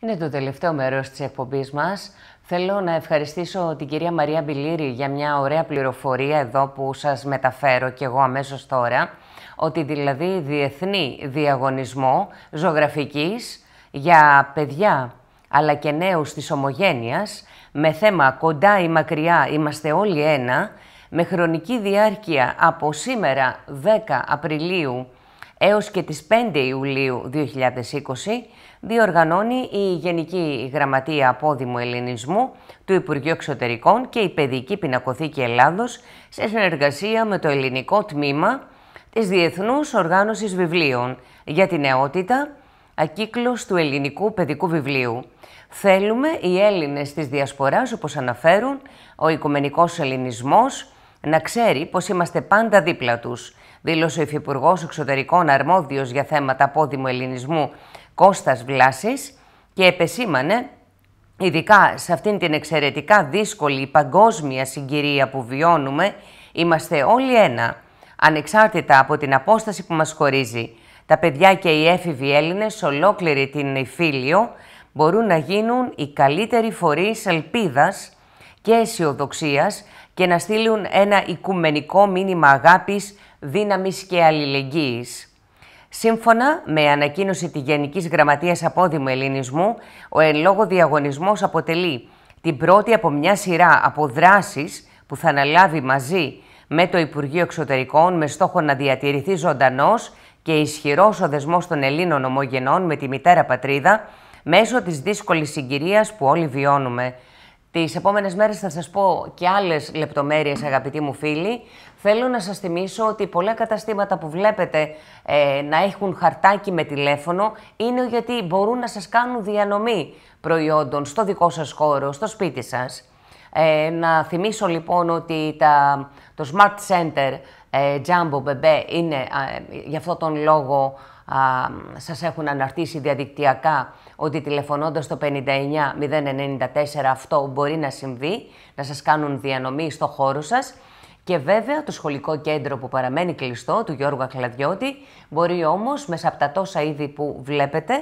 Είναι το τελευταίο μέρος της εκπομπής μας. Θέλω να ευχαριστήσω την κυρία Μαρία Μπιλίρη για μια ωραία πληροφορία εδώ που σας μεταφέρω και εγώ αμέσως τώρα, ότι δηλαδή διεθνή διαγωνισμό ζωγραφικής για παιδιά αλλά και νέους της ομογένειας, με θέμα κοντά ή μακριά είμαστε όλοι ένα, με χρονική διάρκεια από σήμερα 10 Απριλίου έως και τις 5 Ιουλίου 2020 διοργανώνει η Γενική Γραμματεία Απόδημου Ελληνισμού του Υπουργείου Εξωτερικών και η Παιδική Πινακοθήκη Ελλάδος σε συνεργασία με το ελληνικό τμήμα της Διεθνούς Οργάνωσης Βιβλίων για την νεότητα ακύκλος του ελληνικού παιδικού βιβλίου. Θέλουμε οι Έλληνες της Διασποράς, όπως αναφέρουν, ο οικουμενικός ελληνισμός, να ξέρει πως είμαστε πάντα δίπλα τους δήλωσε ο Υφυπουργός Εξωτερικών αρμόδιος για θέματα απόδημου ελληνισμού Κώστας Βλάσης και επεσήμανε Ειδικά σε αυτήν την εξαιρετικά δύσκολη παγκόσμια συγκυρία που βιώνουμε, είμαστε όλοι ένα, ανεξάρτητα από την απόσταση που μας χωρίζει. Τα παιδιά και οι έφηβοι Έλληνες, ολόκληρη την φίλιο, μπορούν να γίνουν οι καλύτεροι φορείς ελπίδας και αισιοδοξίας και να στείλουν ένα οικουμενικό μήνυμα αγάπης δύναμης και αλληλεγγύης. Σύμφωνα με ανακοίνωση τη Γενικής Γραμματείας Απόδημου Ελληνισμού, ο εν λόγω διαγωνισμός αποτελεί την πρώτη από μια σειρά από δράσεις που θα αναλάβει μαζί με το Υπουργείο Εξωτερικών με στόχο να διατηρηθεί ζωντανός και ισχυρός ο δεσμός των Ελλήνων ομογενών με τη μητέρα πατρίδα μέσω της δύσκολης συγκυρίας που όλοι βιώνουμε. Τις επόμενες μέρες θα σας πω και άλλες λεπτομέρειες αγαπητοί μου φίλοι. Θέλω να σας θυμίσω ότι πολλά καταστήματα που βλέπετε ε, να έχουν χαρτάκι με τηλέφωνο είναι γιατί μπορούν να σας κάνουν διανομή προϊόντων στο δικό σας χώρο, στο σπίτι σας. Ε, να θυμίσω λοιπόν ότι τα, το Smart Center ε, Τζάμπο, Μπεμπέ, είναι γι' αυτό τον λόγο α, σας έχουν αναρτήσει διαδικτυακά ότι τηλεφωνώντας το 59094 αυτό μπορεί να συμβεί, να σας κάνουν διανομή στο χώρο σας. Και βέβαια το σχολικό κέντρο που παραμένει κλειστό του Γιώργου Αχλαδιώτη μπορεί όμως μέσα από τα τόσα είδη που βλέπετε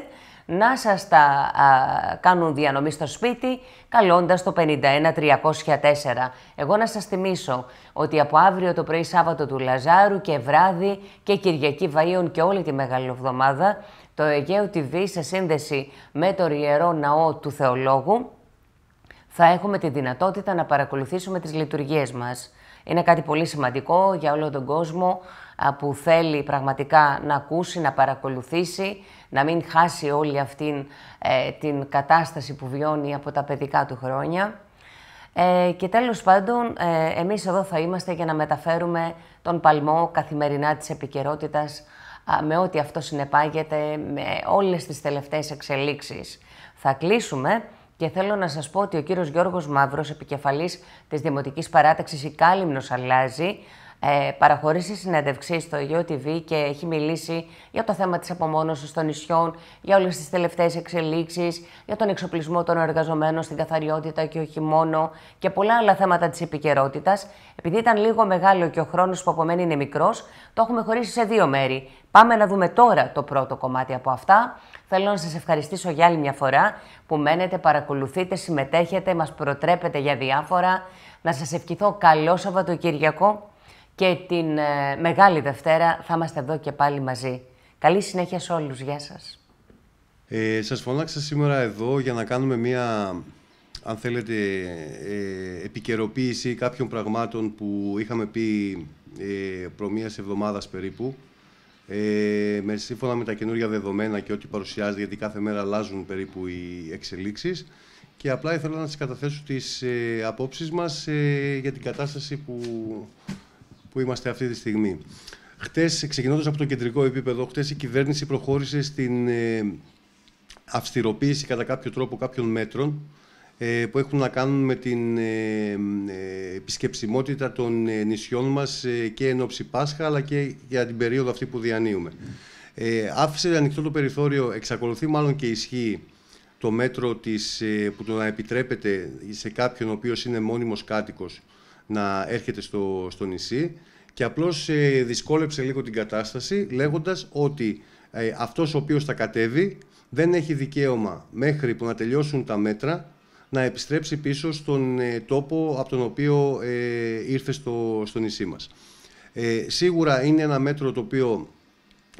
να σας τα κάνουν διανομή στο σπίτι, καλώντας το 51.304. Εγώ να σας θυμίσω ότι από αύριο το πρωί Σάββατο του Λαζάρου και βράδυ και Κυριακή Βαΐων και όλη τη Μεγάλη Εβδομάδα, το Αιγαίο TV σε σύνδεση με το Ιερό Ναό του Θεολόγου, θα έχουμε τη δυνατότητα να παρακολουθήσουμε τις λειτουργίες μας. Είναι κάτι πολύ σημαντικό για όλο τον κόσμο που θέλει πραγματικά να ακούσει, να παρακολουθήσει να μην χάσει όλη αυτήν ε, την κατάσταση που βιώνει από τα παιδικά του χρόνια. Ε, και τέλος πάντων, ε, εμείς εδώ θα είμαστε για να μεταφέρουμε τον παλμό καθημερινά της επικαιρότητας με ό,τι αυτό συνεπάγεται, με όλες τις τελευταίες εξελίξεις. Θα κλείσουμε και θέλω να σας πω ότι ο κύριος Γιώργος Μαύρος, επικεφαλής της Δημοτικής Παράταξης, η Κάλυμνος αλλάζει, ε, παραχωρήσει συνέντευξη στο TV και έχει μιλήσει για το θέμα της απομόνωσης των νησιών, για όλες τις τελευταίες εξελίξεις, για τον εξοπλισμό των εργαζομένων στην καθαριότητα και όχι μόνο και πολλά άλλα θέματα της επικαιρότητας. Επειδή ήταν λίγο μεγάλο και ο χρόνος που απομένει είναι μικρός, το έχουμε χωρίσει σε δύο μέρη. Πάμε να δούμε τώρα το πρώτο κομμάτι από αυτά. Θέλω να σας ευχαριστήσω για άλλη μια φορά που μένετε, παρακολουθείτε, συμμετέχετε, μας προτρέπετε για διάφορα. Να σας ευχηθώ καλό Σαββατοκύριακο και την ε, Μεγάλη Δευτέρα θα είμαστε εδώ και πάλι μαζί. Καλή συνέχεια σε όλους. Γεια σας. Ε, σας φώναξα σήμερα εδώ για να κάνουμε μία, αν θέλετε, ε, επικαιροποίηση κάποιων πραγμάτων που είχαμε πει ε, προμίας εβδομάδας περίπου. Ε, με σύμφωνα με τα καινούργια δεδομένα και ό,τι παρουσιάζεται, γιατί κάθε μέρα αλλάζουν περίπου οι εξελίξεις. Και απλά ήθελα να σας καταθέσω τις ε, απόψεις μας ε, για την κατάσταση που που είμαστε αυτή τη στιγμή. Χθε, ξεκινώντας από το κεντρικό επίπεδο, χθε η κυβέρνηση προχώρησε στην ε, αυστηροποίηση κατά κάποιο τρόπο κάποιων μέτρων ε, που έχουν να κάνουν με την ε, επισκεψιμότητα των νησιών μας και εν ώψη Πάσχα, αλλά και για την περίοδο αυτή που διανύουμε. άφησε ανοιχτό το περιθώριο, εξακολουθεί μάλλον και ισχύει το μέτρο ε, που το να επιτρέπεται σε κάποιον ο οποίος είναι μόνιμος κάτοικος να έρχεται στο, στο νησί και απλώς ε, δυσκόλεψε λίγο την κατάσταση λέγοντας ότι ε, αυτός ο οποίος θα κατέβει δεν έχει δικαίωμα μέχρι που να τελειώσουν τα μέτρα να επιστρέψει πίσω στον ε, τόπο από τον οποίο ήρθε στο, στο νησί μας. Σίγουρα είναι ένα μέτρο το οποίο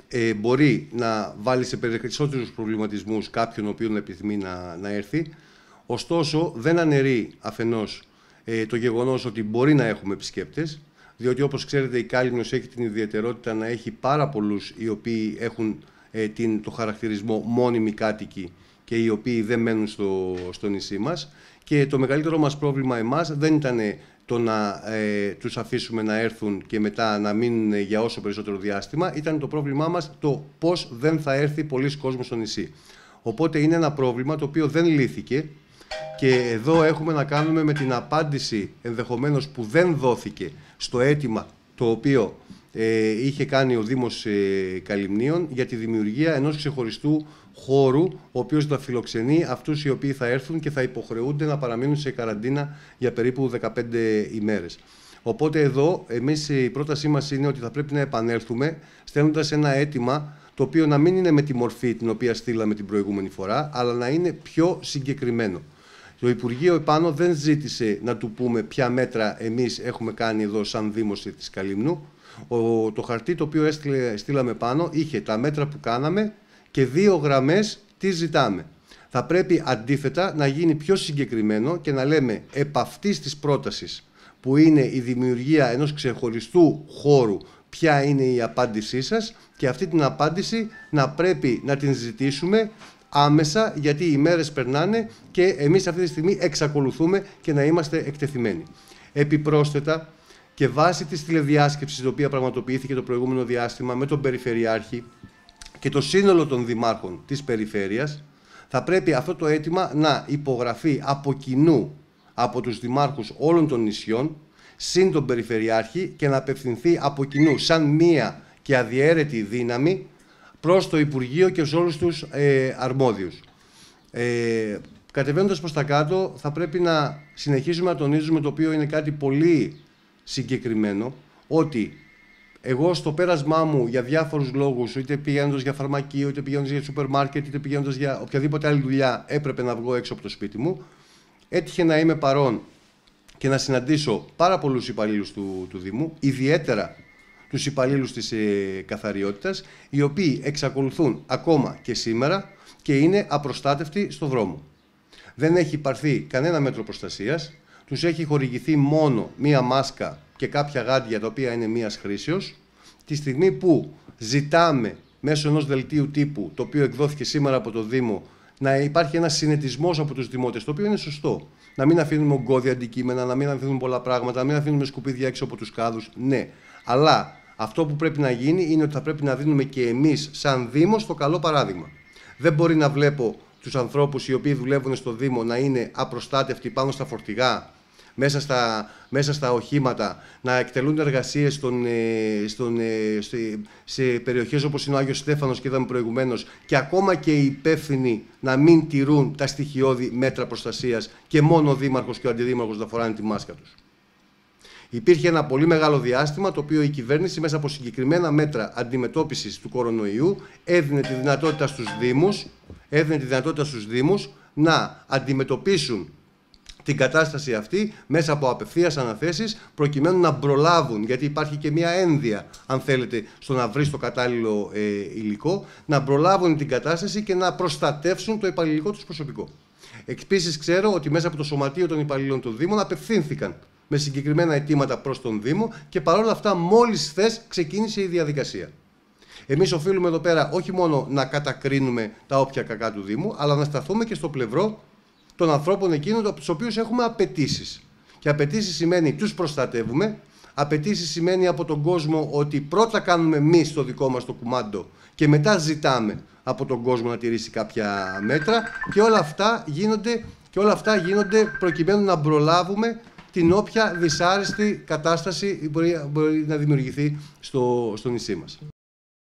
ε, μπορεί να βάλει σε περισσότερους προβληματισμούς κάποιον ο οποίος επιθυμεί να, να έρθει. Ωστόσο, δεν αναιρεί αφενός ε, το γεγονός ότι μπορεί να έχουμε επισκέπτες, διότι όπως ξέρετε η Κάλυμνος έχει την ιδιαιτερότητα να έχει πάρα πολλούς οι οποίοι έχουν ε, την, το χαρακτηρισμό μόνιμοι κάτοικοι και οι οποίοι δεν μένουν στο, στο νησί μας. Και το μεγαλύτερο μας πρόβλημα εμάς δεν ήταν το να ε, τους αφήσουμε να έρθουν και μετά να μείνουν για όσο περισσότερο διάστημα, ήταν το πρόβλημά μας το πώς δεν θα έρθει πολλοί κόσμος στο νησί. Οπότε είναι ένα πρόβλημα το οποίο δεν λύθηκε και εδώ έχουμε να κάνουμε με την απάντηση ενδεχομένως που δεν δόθηκε στο αίτημα το οποίο ε, είχε κάνει ο Δήμος ε, Καλυμνίων για τη δημιουργία ενός ξεχωριστού χώρου, ο οποίος θα φιλοξενεί αυτούς οι οποίοι θα έρθουν και θα υποχρεούνται να παραμείνουν σε καραντίνα για περίπου 15 ημέρες. Οπότε εδώ εμείς η πρότασή μας είναι ότι θα πρέπει να επανέλθουμε στέλνοντας ένα αίτημα το οποίο να μην είναι με τη μορφή την οποία στείλαμε την προηγούμενη φορά, αλλά να είναι πιο συγκεκριμένο. Το Υπουργείο επάνω δεν ζήτησε να του πούμε ποια μέτρα εμείς έχουμε κάνει εδώ σαν Δήμοση της Καλύμνου. το χαρτί το οποίο στείλαμε πάνω είχε τα μέτρα που κάναμε, και δύο γραμμές τι ζητάμε. Θα πρέπει αντίθετα να γίνει πιο συγκεκριμένο και να λέμε επ' αυτής της πρότασης που είναι η δημιουργία ενός ξεχωριστού χώρου ποια είναι η απάντησή σας και αυτή την απάντηση να πρέπει να την ζητήσουμε άμεσα γιατί οι μέρες περνάνε και εμείς αυτή τη στιγμή εξακολουθούμε και να είμαστε εκτεθειμένοι. Επιπρόσθετα και βάσει της τηλεδιάσκεψης η οποία πραγματοποιήθηκε το προηγούμενο διάστημα με τον Περιφερειάρχη και το σύνολο των δημάρχων της περιφέρειας θα πρέπει αυτό το αίτημα να υπογραφεί από κοινού από τους δημάρχους όλων των νησιών συν τον Περιφερειάρχη και να απευθυνθεί από κοινού σαν μία και αδιαίρετη δύναμη προς το Υπουργείο και σε όλους τους ε, αρμόδιους. Ε, προς τα κάτω θα πρέπει να συνεχίσουμε να τονίζουμε το οποίο είναι κάτι πολύ συγκεκριμένο ότι εγώ στο πέρασμά μου για διάφορους λόγους, είτε πηγαίνοντας για φαρμακείο, είτε πηγαίνοντας για σούπερ μάρκετ, είτε πηγαίνοντας για οποιαδήποτε άλλη δουλειά, έπρεπε να βγω έξω από το σπίτι μου. Έτυχε να είμαι παρόν και να συναντήσω πάρα πολλούς υπαλλήλους του, του Δήμου, ιδιαίτερα τους υπαλλήλους της ε, καθαριότητας, οι οποίοι εξακολουθούν ακόμα και σήμερα και είναι απροστάτευτοι στο δρόμο. Δεν έχει υπαρθεί κανένα μέτρο προστασίας, τους έχει χορηγηθεί μόνο μία μάσκα και κάποια γάντια τα οποία είναι μίας χρήσεως, τη στιγμή που ζητάμε μέσω ενός δελτίου τύπου, το οποίο εκδόθηκε σήμερα από το Δήμο, να υπάρχει ένας συνετισμός από τους δημότες, το οποίο είναι σωστό. Να μην αφήνουμε ογκώδια αντικείμενα, να μην αφήνουμε πολλά πράγματα, να μην αφήνουμε σκουπίδια έξω από τους κάδους. Ναι. Αλλά αυτό που πρέπει να γίνει είναι ότι θα πρέπει να δίνουμε και εμείς, σαν Δήμος, το καλό παράδειγμα. Δεν μπορεί να βλέπω τους ανθρώπους οι οποίοι δουλεύουν στο Δήμο να είναι απροστάτευτοι πάνω στα φορτηγά μέσα στα, μέσα στα οχήματα, να εκτελούν εργασίες στον, ε, στον, ε, σε, σε περιοχές όπως είναι ο Άγιος Στέφανος και είδαμε προηγουμένως, και ακόμα και οι υπεύθυνοι να μην τηρούν τα στοιχειώδη μέτρα προστασίας και μόνο ο Δήμαρχος και ο αντιδήμαρχος να φοράνε τη μάσκα τους. Υπήρχε ένα πολύ μεγάλο διάστημα το οποίο η κυβέρνηση μέσα από συγκεκριμένα μέτρα αντιμετώπισης του κορονοϊού έδινε τη δυνατότητα στους Δήμους, να αντιμετωπίσουν την κατάσταση αυτή μέσα από απευθείας αναθέσεις προκειμένου να προλάβουν, γιατί υπάρχει και μια ένδια, αν θέλετε, στο να βρει το κατάλληλο ε, υλικό, να προλάβουν την κατάσταση και να προστατεύσουν το υπαλληλικό τους προσωπικό. Επίσης, ξέρω ότι μέσα από το Σωματείο των Υπαλλήλων του Δήμων απευθύνθηκαν με συγκεκριμένα αιτήματα προς τον Δήμο και παρόλα αυτά, μόλις χθες ξεκίνησε η διαδικασία. Εμείς οφείλουμε εδώ πέρα όχι μόνο να κατακρίνουμε τα όποια κακά του Δήμου, αλλά να σταθούμε και στο πλευρό των ανθρώπων εκείνων από τους οποίους έχουμε απαιτήσεις. Και απαιτήσεις σημαίνει τους προστατεύουμε, απαιτήσεις σημαίνει από τον κόσμο ότι πρώτα κάνουμε εμείς το δικό μας το κουμάντο και μετά ζητάμε από τον κόσμο να τηρήσει κάποια μέτρα και όλα αυτά γίνονται, και όλα αυτά γίνονται προκειμένου να προλάβουμε την όποια δυσάρεστη κατάσταση μπορεί, μπορεί να δημιουργηθεί στο, στο νησί μας.